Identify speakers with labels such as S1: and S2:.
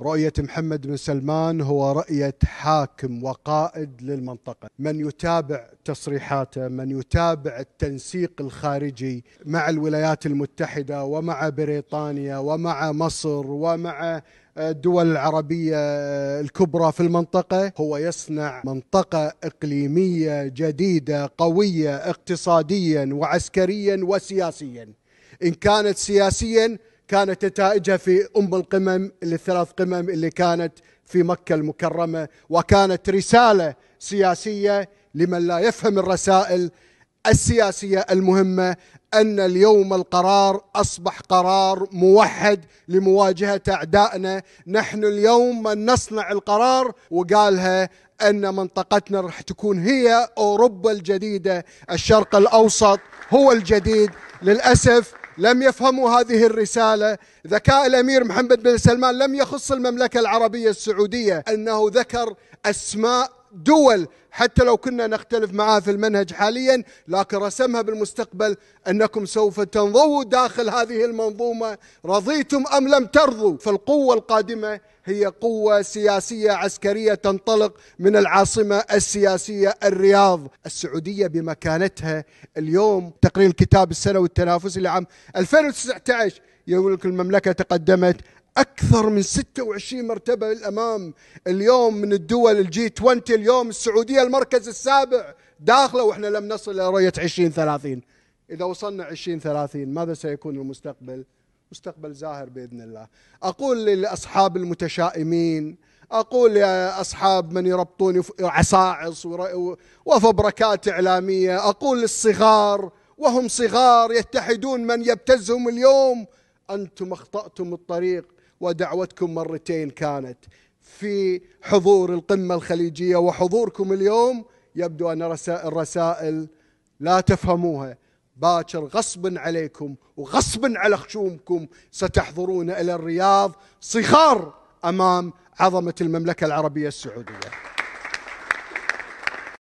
S1: رؤية محمد بن سلمان هو رؤية حاكم وقائد للمنطقة، من يتابع تصريحاته، من يتابع التنسيق الخارجي مع الولايات المتحدة ومع بريطانيا ومع مصر ومع الدول العربية الكبرى في المنطقة هو يصنع منطقة إقليمية جديدة قوية اقتصاديا وعسكريا وسياسيا إن كانت سياسيا كانت نتائجها في ام القمم اللي الثلاث قمم اللي كانت في مكه المكرمه وكانت رساله سياسيه لمن لا يفهم الرسائل السياسيه المهمه ان اليوم القرار اصبح قرار موحد لمواجهه اعدائنا، نحن اليوم من نصنع القرار وقالها ان منطقتنا راح تكون هي اوروبا الجديده، الشرق الاوسط هو الجديد، للاسف لم يفهموا هذه الرسالة ذكاء الأمير محمد بن سلمان لم يخص المملكة العربية السعودية أنه ذكر أسماء دول حتى لو كنا نختلف معها في المنهج حاليا لكن رسمها بالمستقبل انكم سوف تنضووا داخل هذه المنظومه رضيتم ام لم ترضوا فالقوه القادمه هي قوه سياسيه عسكريه تنطلق من العاصمه السياسيه الرياض السعوديه بمكانتها اليوم تقرير الكتاب السنوي التنافسي لعام 2019 يقول لك المملكه تقدمت أكثر من 26 مرتبة للأمام اليوم من الدول الجي 20 اليوم السعودية المركز السابع داخله وإحنا لم نصل إلى رؤية 2030 إذا وصلنا 2030 ماذا سيكون المستقبل؟ مستقبل زاهر بإذن الله أقول لأصحاب المتشائمين أقول يا أصحاب من يربطون عصاعص وفبركات إعلامية أقول للصغار وهم صغار يتحدون من يبتزهم اليوم أنتم أخطأتم الطريق ودعوتكم مرتين كانت في حضور القمة الخليجية وحضوركم اليوم يبدو أن الرسائل لا تفهموها باكر غصبا عليكم وغصبا على خشومكم ستحضرون إلى الرياض صخار أمام عظمة المملكة العربية السعودية